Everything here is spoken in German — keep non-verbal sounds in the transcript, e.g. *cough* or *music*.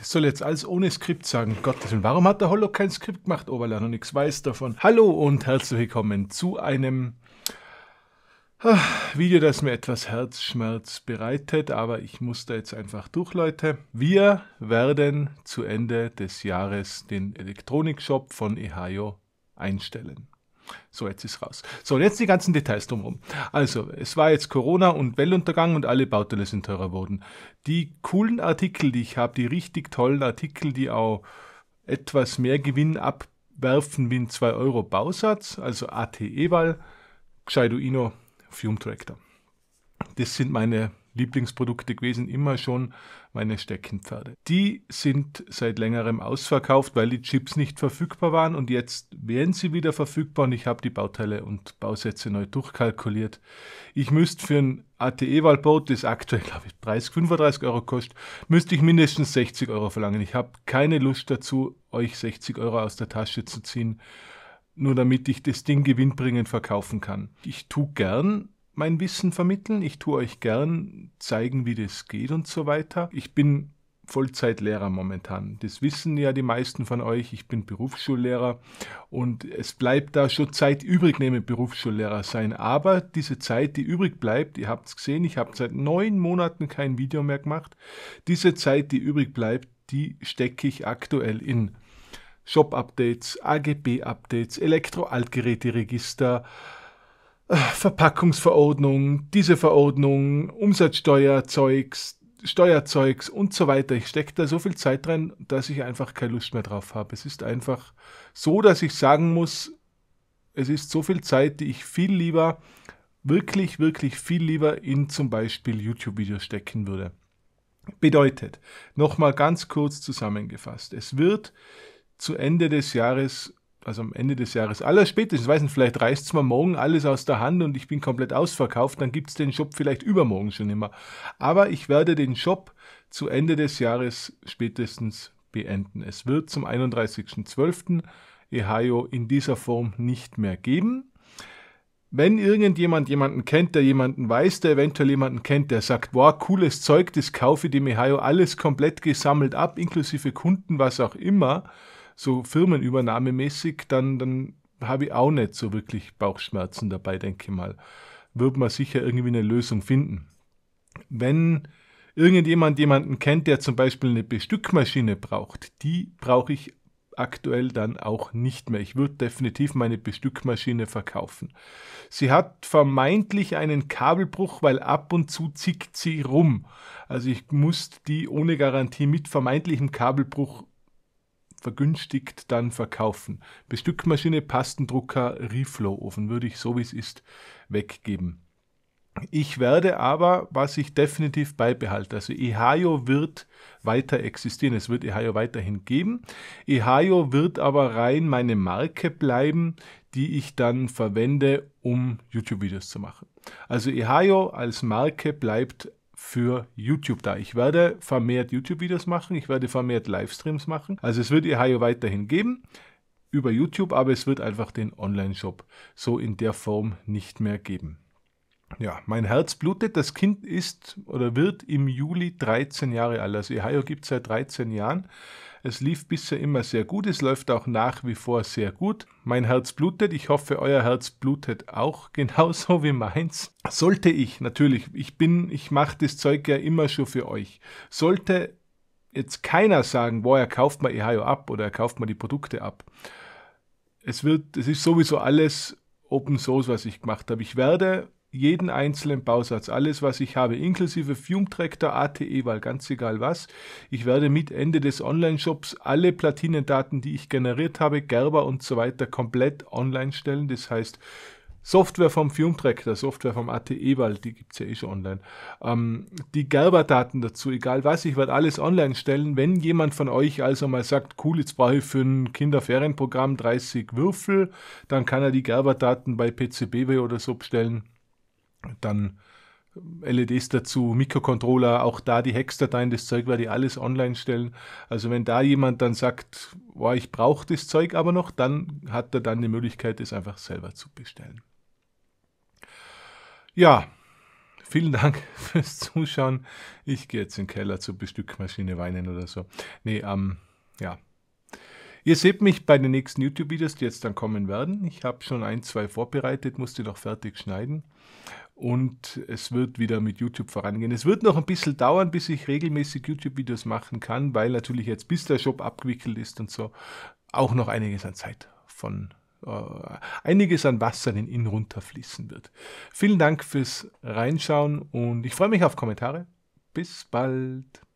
Das soll jetzt alles ohne Skript sagen. Gottes Willen, warum hat der Hollow kein Skript gemacht, Oberland, und nichts weiß davon? Hallo und herzlich willkommen zu einem ah, Video, das mir etwas Herzschmerz bereitet, aber ich muss da jetzt einfach durch, Leute. Wir werden zu Ende des Jahres den Elektronikshop von Ehayo einstellen. So, jetzt ist raus. So, jetzt die ganzen Details drumherum. Also, es war jetzt Corona und Weltuntergang und alle Bauteile sind teurer geworden. Die coolen Artikel, die ich habe, die richtig tollen Artikel, die auch etwas mehr Gewinn abwerfen wie ein 2-Euro-Bausatz, also AT Eval, Gescheiduino, Fume Tractor. Das sind meine Lieblingsprodukte gewesen, immer schon meine Steckenpferde. Die sind seit längerem ausverkauft, weil die Chips nicht verfügbar waren und jetzt werden sie wieder verfügbar und ich habe die Bauteile und Bausätze neu durchkalkuliert. Ich müsste für ein ATE-Wahlboot, das aktuell, glaube ich, 30, 35 Euro kostet, müsste ich mindestens 60 Euro verlangen. Ich habe keine Lust dazu, euch 60 Euro aus der Tasche zu ziehen, nur damit ich das Ding gewinnbringend verkaufen kann. Ich tue gern mein Wissen vermitteln. Ich tue euch gern zeigen, wie das geht und so weiter. Ich bin Vollzeitlehrer momentan. Das wissen ja die meisten von euch. Ich bin Berufsschullehrer und es bleibt da schon Zeit übrig, neben Berufsschullehrer sein. Aber diese Zeit, die übrig bleibt, ihr habt es gesehen, ich habe seit neun Monaten kein Video mehr gemacht. Diese Zeit, die übrig bleibt, die stecke ich aktuell in Shop-Updates, AGB-Updates, Elektro-Altgeräte-Register, register Verpackungsverordnung, diese Verordnung, Umsatzsteuerzeugs, Steuerzeugs und so weiter. Ich stecke da so viel Zeit rein, dass ich einfach keine Lust mehr drauf habe. Es ist einfach so, dass ich sagen muss, es ist so viel Zeit, die ich viel lieber, wirklich, wirklich viel lieber in zum Beispiel YouTube-Videos stecken würde. Bedeutet, nochmal ganz kurz zusammengefasst, es wird zu Ende des Jahres also am Ende des Jahres, aller spätestens, weiß nicht, vielleicht reißt es mir morgen alles aus der Hand und ich bin komplett ausverkauft, dann gibt es den Shop vielleicht übermorgen schon immer. Aber ich werde den Shop zu Ende des Jahres spätestens beenden. Es wird zum 31.12. Ehayo in dieser Form nicht mehr geben. Wenn irgendjemand jemanden kennt, der jemanden weiß, der eventuell jemanden kennt, der sagt, boah, cooles Zeug, das kaufe ich dem Ehayo alles komplett gesammelt ab, inklusive Kunden, was auch immer, so firmenübernahmemäßig, dann, dann habe ich auch nicht so wirklich Bauchschmerzen dabei, denke ich mal. Wird man sicher irgendwie eine Lösung finden. Wenn irgendjemand jemanden kennt, der zum Beispiel eine Bestückmaschine braucht, die brauche ich aktuell dann auch nicht mehr. Ich würde definitiv meine Bestückmaschine verkaufen. Sie hat vermeintlich einen Kabelbruch, weil ab und zu zickt sie rum. Also ich muss die ohne Garantie mit vermeintlichem Kabelbruch vergünstigt dann verkaufen. Bestückmaschine, Pastendrucker, Reflow-Ofen würde ich so wie es ist weggeben. Ich werde aber, was ich definitiv beibehalte, also Ehayo wird weiter existieren, es wird Ehayo weiterhin geben. Ehayo wird aber rein meine Marke bleiben, die ich dann verwende, um YouTube-Videos zu machen. Also Ehayo als Marke bleibt für YouTube da. Ich werde vermehrt YouTube-Videos machen, ich werde vermehrt Livestreams machen. Also es wird Ihaio weiterhin geben über YouTube, aber es wird einfach den Online-Shop so in der Form nicht mehr geben. Ja, mein Herz blutet. Das Kind ist oder wird im Juli 13 Jahre alt. Also Ihaio gibt es seit 13 Jahren. Es lief bisher immer sehr gut, es läuft auch nach wie vor sehr gut. Mein Herz blutet, ich hoffe, euer Herz blutet auch *laughs* genauso wie meins. Sollte ich, natürlich, ich bin, ich mache das Zeug ja immer schon für euch. Sollte jetzt keiner sagen, boah, er kauft mal EHIO ab oder er kauft mal die Produkte ab. Es wird, es ist sowieso alles Open Source, was ich gemacht habe. Ich werde jeden einzelnen Bausatz, alles, was ich habe, inklusive Fume Tractor, ATE, weil ganz egal was. Ich werde mit Ende des Online-Shops alle Platinendaten, die ich generiert habe, Gerber und so weiter, komplett online stellen. Das heißt, Software vom Fume Tractor, Software vom ATE, weil die gibt's ja eh schon online. Ähm, die Gerber-Daten dazu, egal was, ich werde alles online stellen. Wenn jemand von euch also mal sagt, cool, jetzt brauche ich für ein Kinderferienprogramm 30 Würfel, dann kann er die Gerber-Daten bei PCBW oder so bestellen dann äh, LEDs dazu, Mikrocontroller, auch da die Hexdateien, das Zeug werde ich alles online stellen. Also wenn da jemand dann sagt, boah, ich brauche das Zeug aber noch, dann hat er dann die Möglichkeit, es einfach selber zu bestellen. Ja, vielen Dank *laughs* fürs Zuschauen. Ich gehe jetzt in den Keller zur Bestückmaschine weinen oder so. Nee, ähm, ja. Ihr seht mich bei den nächsten YouTube-Videos, die jetzt dann kommen werden. Ich habe schon ein, zwei vorbereitet, musste noch fertig schneiden und es wird wieder mit YouTube vorangehen. Es wird noch ein bisschen dauern, bis ich regelmäßig YouTube-Videos machen kann, weil natürlich jetzt, bis der Shop abgewickelt ist und so, auch noch einiges an Zeit von äh, einiges an Wasser in ihn runterfließen wird. Vielen Dank fürs Reinschauen und ich freue mich auf Kommentare. Bis bald.